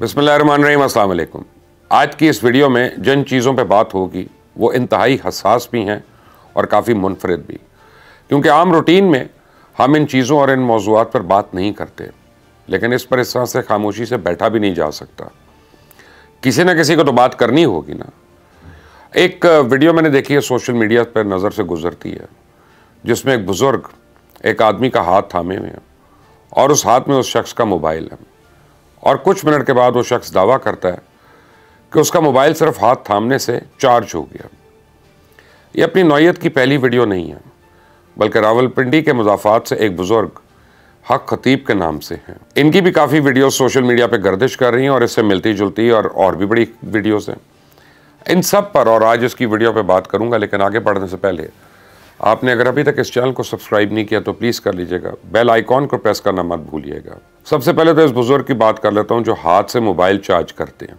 रही अल्लाम आज की इस वीडियो में जिन चीज़ों पर बात होगी वो इंतहाई हसास भी हैं और काफ़ी मुनफरद भी क्योंकि आम रूटीन में हम इन चीज़ों और इन मौजूद पर बात नहीं करते लेकिन इस पर इस तरह से खामोशी से बैठा भी नहीं जा सकता किसी न किसी को तो बात करनी होगी ना एक वीडियो मैंने देखी है सोशल मीडिया पर नज़र से गुजरती है जिसमें एक बुज़ुर्ग एक आदमी का हाथ थामे हुए हैं और उस हाथ में उस शख्स का मोबाइल है और कुछ मिनट के बाद वो शख्स दावा करता है कि उसका मोबाइल सिर्फ हाथ थामने से चार्ज हो गया ये अपनी नौीयत की पहली वीडियो नहीं है बल्कि रावलपिंडी के मुजाफात से एक बुज़ुर्ग हक खतीब के नाम से हैं इनकी भी काफ़ी वीडियो सोशल मीडिया पे गर्दिश कर रही हैं और इससे मिलती जुलती और और भी बड़ी वीडियोस हैं इन सब पर और आज इसकी वीडियो पे बात करूंगा लेकिन आगे बढ़ने से पहले आपने अगर अभी तक इस चैनल को सब्सक्राइब नहीं किया तो प्लीज़ कर लीजिएगा बेल आइकॉन को प्रेस करना मत भूलिएगा सबसे पहले तो इस बुज़ुर्ग की बात कर लेता हूँ जो हाथ से मोबाइल चार्ज करते हैं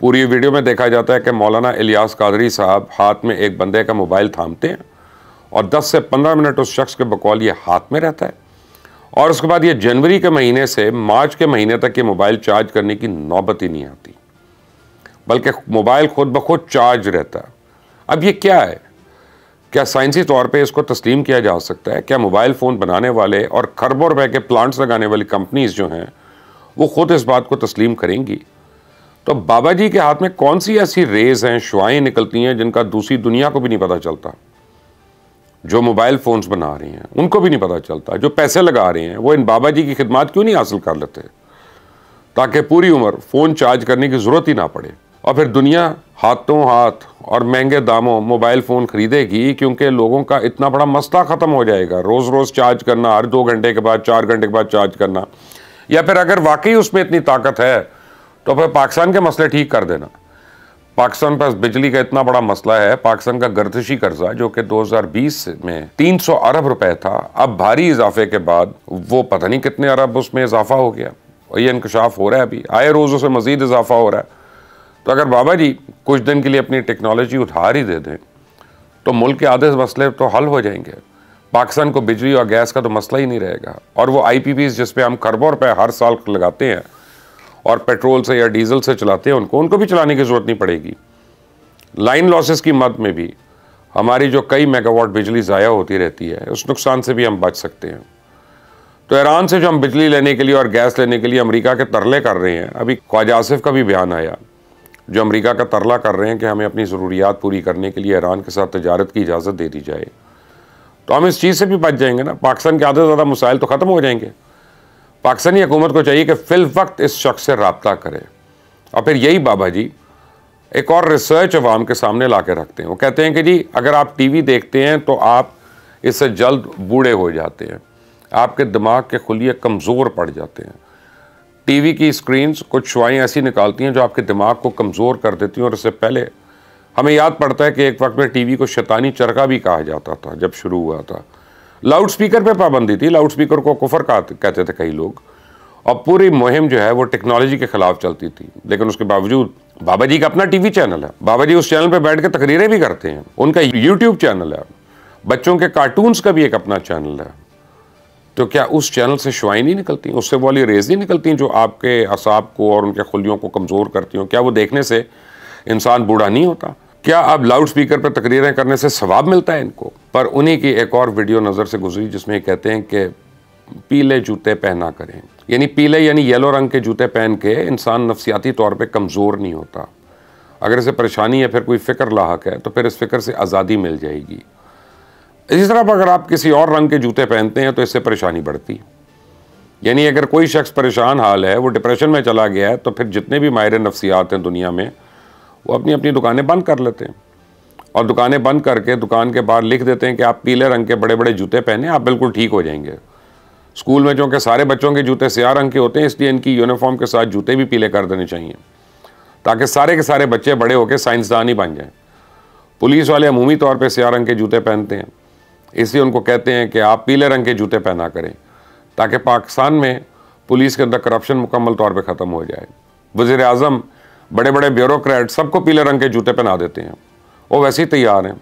पूरी वीडियो में देखा जाता है कि मौलाना इलियास कादरी साहब हाथ में एक बंदे का मोबाइल थामते हैं और 10 से 15 मिनट उस शख्स के बकौल ये हाथ में रहता है और उसके बाद ये जनवरी के महीने से मार्च के महीने तक ये मोबाइल चार्ज करने की नौबत ही नहीं आती बल्कि मोबाइल खुद ब खुद चार्ज रहता अब ये क्या है क्या साइंसी तौर पे इसको तस्लीम किया जा सकता है क्या मोबाइल फ़ोन बनाने वाले और खरबों रुपए के प्लांट्स लगाने वाली कंपनीज़ जो हैं वो ख़ुद इस बात को तस्लीम करेंगी तो बाबा जी के हाथ में कौन सी ऐसी रेज हैं शुआएँ निकलती हैं जिनका दूसरी दुनिया को भी नहीं पता चलता जो मोबाइल फ़ोन्स बना रहे हैं उनको भी नहीं पता चलता जो पैसे लगा रहे हैं वो इन बाबा जी की खिदमत क्यों नहीं हासिल कर लेते ताकि पूरी उम्र फ़ोन चार्ज करने की ज़रूरत ही ना पड़े और फिर दुनिया हाथों हाथ और महंगे दामों मोबाइल फ़ोन ख़रीदेगी क्योंकि लोगों का इतना बड़ा मसला ख़त्म हो जाएगा रोज़ रोज़ चार्ज करना हर दो घंटे के बाद चार घंटे के बाद चार्ज करना या फिर अगर वाकई उसमें इतनी ताकत है तो फिर पाकिस्तान के मसले ठीक कर देना पाकिस्तान पास बिजली का इतना बड़ा मसला है पाकिस्तान का गर्दशी कर्जा जो कि 2020 में 300 अरब रुपए था अब भारी इजाफे के बाद वो पता नहीं कितने अरब उसमें इजाफा हो गया और ये इंकशाफ हो रहा है अभी आए रोज़ों से मज़ीद इजाफा हो रहा है तो अगर बाबा जी कुछ दिन के लिए अपनी टेक्नोलॉजी उधार ही दे दें तो मुल्क के आधे मसले तो हल हो जाएंगे पाकिस्तान को बिजली और गैस का तो मसला ही नहीं रहेगा और वो आई पी जिस पे हम खरबों रुपये हर साल लगाते हैं और पेट्रोल से या डीजल से चलाते हैं उनको उनको भी चलाने की ज़रूरत नहीं पड़ेगी लाइन लॉसेस की मद में भी हमारी जो कई मेगावाट बिजली ज़ाया होती रहती है उस नुकसान से भी हम बच सकते हैं तो ईरान से जो हम बिजली लेने के लिए और गैस लेने के लिए अमेरिका के तरले कर रहे हैं अभी ख्वाजा आसिफ का भी बयान आया जो अमेरिका का तरला कर रहे हैं कि हमें अपनी ज़रूरियात पूरी करने के लिए ईरान के साथ तजारत की इजाज़त दे दी जाए तो हम इस चीज़ से भी बच जाएंगे ना पाकिस्तान के आधे से ज़्यादा मसाइल तो ख़त्म हो जाएंगे पाकिस्तानी हुकूमत को चाहिए कि फिल वक्त इस शख्स से रबता करें और फिर यही बाबा जी एक और रिसर्च अवाम के सामने ला के रखते हैं वो कहते हैं कि जी अगर आप टी वी देखते हैं तो आप इससे जल्द बूढ़े हो जाते हैं आपके दिमाग के खुलिए कमज़ोर पड़ जाते हैं टीवी की स्क्रीन्स कुछ शुआई ऐसी निकालती हैं जो आपके दिमाग को कमज़ोर कर देती हैं और इससे पहले हमें याद पड़ता है कि एक वक्त में टीवी को शैतानी चरखा भी कहा जाता था जब शुरू हुआ था लाउड स्पीकर पर पाबंदी थी लाउड स्पीकर को कुफर कहते थे कई लोग और पूरी मुहिम जो है वो टेक्नोलॉजी के खिलाफ चलती थी लेकिन उसके बावजूद बाबा जी का अपना टी चैनल है बाबा जी उस चैनल पर बैठ के तकरीरें भी करते हैं उनका यूट्यूब चैनल है बच्चों के कार्टून्स का भी एक अपना चैनल है तो क्या उस चैनल से शुआई नहीं निकलती उससे वो वाली रेज नहीं निकलती जो आपके असाब को और उनके खुलियों को कमज़ोर करती हूँ क्या वो देखने से इंसान बूढ़ा नहीं होता क्या अब लाउड स्पीकर पर तकरीरें करने से सवाब मिलता है इनको पर उन्हीं की एक और वीडियो नज़र से गुजरी जिसमें कहते हैं कि पीले जूते पहना करें यानी पीले यानी येलो रंग के जूते पहन के इंसान नफसियाती तौर पर कमज़ोर नहीं होता अगर इसे परेशानी या फिर कोई फ़िक्र लाक है तो फिर इस फिक्र से आज़ादी मिल जाएगी इसी तरह अगर आप किसी और रंग के जूते पहनते हैं तो इससे परेशानी बढ़ती है यानी अगर कोई शख्स परेशान हाल है वो डिप्रेशन में चला गया है तो फिर जितने भी माहिर नफ्सियात हैं दुनिया में वो अपनी अपनी दुकानें बंद कर लेते हैं और दुकानें बंद करके दुकान के बाहर लिख देते हैं कि आप पीले रंग के बड़े बड़े जूते पहने आप बिल्कुल ठीक हो जाएंगे स्कूल में चूँकि सारे बच्चों के जूते सियाह रंग के होते हैं इसलिए इनकी यूनिफॉर्म के साथ जूते भी पीले कर देने चाहिए ताकि सारे के सारे बच्चे बड़े होकर साइंसदान ही बन जाएँ पुलिस वाले अमूमी तौर पर सियाह रंग के जूते पहनते हैं इसलिए उनको कहते हैं कि आप पीले रंग के जूते पहना करें ताकि पाकिस्तान में पुलिस के अंदर करप्शन मुकम्मल तौर पर ख़त्म हो जाए वज़ी अजम बड़े बड़े ब्यूरोक्रेट सबको पीले रंग के जूते पहना देते हैं वो वैसे ही तैयार हैं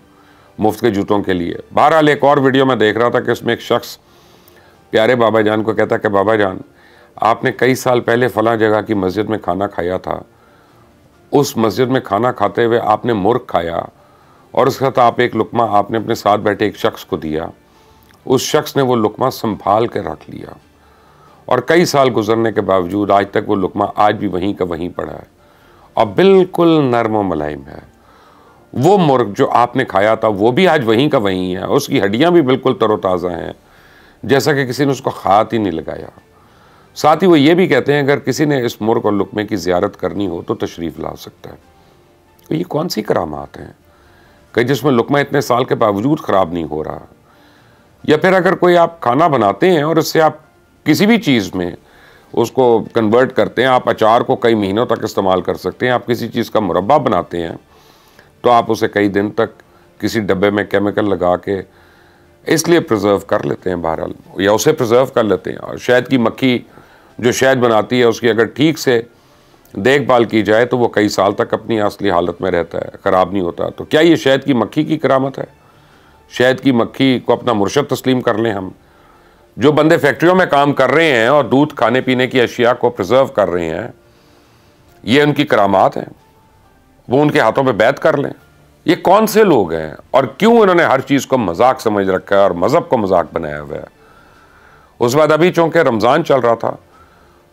मुफ्त के जूतों के लिए बहरहाल एक और वीडियो में देख रहा था कि उसमें एक शख्स प्यारे बाबा जान को कहता कि बाबा जान आपने कई साल पहले फ़लाँ जगह की मस्जिद में खाना खाया था उस मस्जिद में खाना खाते हुए आपने मुर्ख खाया और उसके साथ आप एक लुकमा आपने अपने साथ बैठे एक शख्स को दिया उस शख्स ने वो लुकमा संभाल कर रख लिया और कई साल गुजरने के बावजूद आज तक वो लुकमा आज भी वहीं का वहीं पड़ा है और बिल्कुल नरम मलाइम है वो मुर्ग जो आपने खाया था वो भी आज वहीं का वहीं है उसकी हड्डियाँ भी बिल्कुल तरोताज़ा हैं जैसा कि किसी ने उसको हाथ ही नहीं लगाया साथ ही वो ये भी कहते हैं अगर किसी ने इस मुर्ग और लुकमे की ज्यारत करनी हो तो तशरीफ़ ला सकता है तो ये कौन सी करामात हैं कहीं जिसमें लुकमा इतने साल के बावजूद ख़राब नहीं हो रहा या फिर अगर कोई आप खाना बनाते हैं और इससे आप किसी भी चीज़ में उसको कन्वर्ट करते हैं आप अचार को कई महीनों तक इस्तेमाल कर सकते हैं आप किसी चीज़ का मुरबा बनाते हैं तो आप उसे कई दिन तक किसी डब्बे में केमिकल लगा के इसलिए प्रिजर्व कर लेते हैं बहरहाल या उसे प्रिजर्व कर लेते हैं और शहद की मक्खी जो शहद बनाती है उसकी अगर ठीक से देखभाल की जाए तो वो कई साल तक अपनी असली हालत में रहता है ख़राब नहीं होता तो क्या ये शहद की मक्खी की करामत है शहद की मक्खी को अपना मुर्शद तस्लीम कर लें हम जो बंदे फैक्ट्रियों में काम कर रहे हैं और दूध खाने पीने की अशिया को प्रिजर्व कर रहे हैं ये उनकी करामात हैं वो उनके हाथों पर बैत कर लें ये कौन से लोग हैं और क्यों इन्होंने हर चीज़ को मजाक समझ रखा है और मज़हब को मजाक बनाया हुआ है उस बाद अभी चूँकि रमज़ान चल रहा था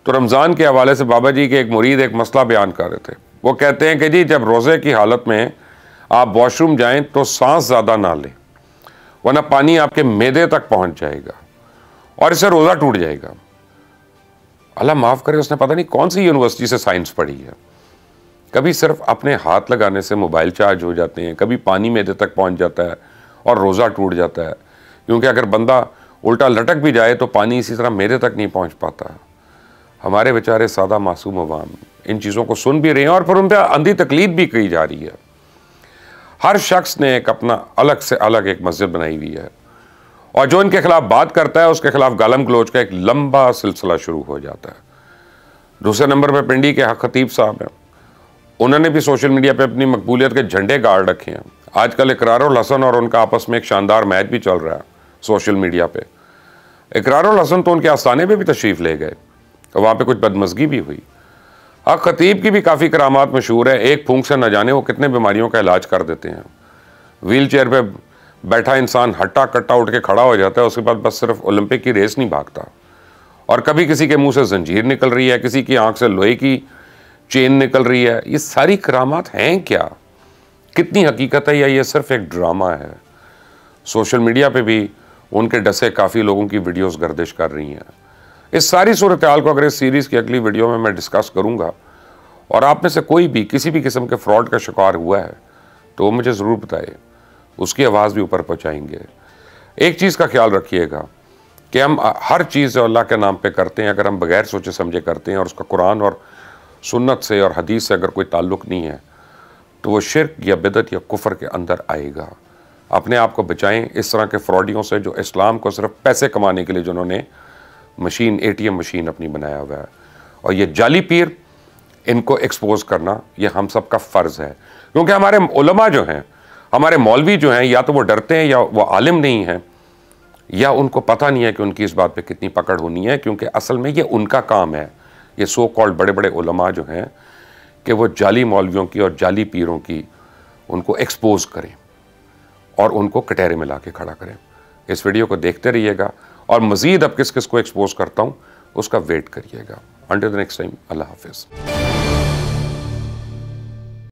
तो रमज़ान के हवाले से बाबा जी के एक मुरीद एक मसला बयान कर रहे थे वो कहते हैं कि जी जब रोज़े की हालत में आप वॉशरूम जाएं तो सांस ज़्यादा ना लें वरना पानी आपके मैदे तक पहुंच जाएगा और इससे रोज़ा टूट जाएगा अल्लाह माफ़ करे उसने पता नहीं कौन सी यूनिवर्सिटी से साइंस पढ़ी है कभी सिर्फ अपने हाथ लगाने से मोबाइल चार्ज हो जाते हैं कभी पानी मैदे तक पहुँच जाता है और रोज़ा टूट जाता है क्योंकि अगर बंदा उल्टा लटक भी जाए तो पानी इसी तरह मेरे तक नहीं पहुँच पाता है हमारे बेचारे सादा मासूम अवाम इन चीज़ों को सुन भी रहे हैं और फिर उन पर अंधी तकलीफ भी की जा रही है हर शख्स ने एक अपना अलग से अलग एक मस्जिद बनाई हुई है और जो इनके खिलाफ बात करता है उसके खिलाफ गालम गलोच का एक लंबा सिलसिला शुरू हो जाता है दूसरे नंबर पर पिंडी के हक खतीब साहब हैं उन्होंने भी सोशल मीडिया पर अपनी मकबूलियत के झंडे गाड़ रखे हैं आजकल इकरार हसन और उनका आपस में एक शानदार मैच भी चल रहा है सोशल मीडिया पर इकरार हसन तो उनके आस्थाने पर भी तशरीफ़ ले गए और वहाँ पर कुछ बदमजगी भी हुई अब हाँ, खतीब की भी काफ़ी करामात मशहूर है एक फूंक से न जाने वो कितने बीमारियों का इलाज कर देते हैं व्हील चेयर पर बैठा इंसान हट्टा कट्टा उठ के खड़ा हो जाता है उसके बाद बस सिर्फ ओलंपिक की रेस नहीं भागता और कभी किसी के मुंह से जंजीर निकल रही है किसी की आंख से लोहे की चेन निकल रही है ये सारी कराम हैं क्या कितनी हकीकत है या ये सिर्फ एक ड्रामा है सोशल मीडिया पे भी उनके डसे काफ़ी लोगों की वीडियोस गर्दिश कर रही हैं इस सारी सूरत हाल को अगर इस सीरीज़ की अगली वीडियो में मैं डिस्कस करूँगा और आप में से कोई भी किसी भी किस्म के फ्रॉड का शिकार हुआ है तो वो मुझे ज़रूर बताए उसकी आवाज़ भी ऊपर पहुँचाएंगे एक चीज़ का ख्याल रखिएगा कि हम हर चीज़ अल्लाह के नाम पे करते हैं अगर हम बगैर सोचे समझे करते हैं और उसका कुरान और सुन्नत से और हदीस से अगर कोई ताल्लुक नहीं है तो वो शिरक या बिदत या कुफर के अंदर आएगा अपने आप को बचाएं इस तरह के फ्रॉडियों से जो इस्लाम को सिर्फ पैसे कमाने के लिए जिन्होंने मशीन एटीएम मशीन अपनी बनाया हुआ है और ये जाली पीर इनको एक्सपोज करना ये हम सब का फ़र्ज़ है क्योंकि हमारे उलमा जो हैं हमारे मौलवी जो हैं या तो वो डरते हैं या वो आलिम नहीं हैं या उनको पता नहीं है कि उनकी इस बात पे कितनी पकड़ होनी है क्योंकि असल में ये उनका काम है ये सो कॉल्ड बड़े बड़े उलमा जो हैं कि वो जाली मौलवियों की और जाली पीरों की उनको एक्सपोज करें और उनको कटहरे में ला के खड़ा करें इस वीडियो को देखते रहिएगा और मज़ीद अब किस किस को एक्सपोज करता हूँ उसका वेट करिएगा अंडर द नेक्स्ट टाइम अल्लाह हाफिज़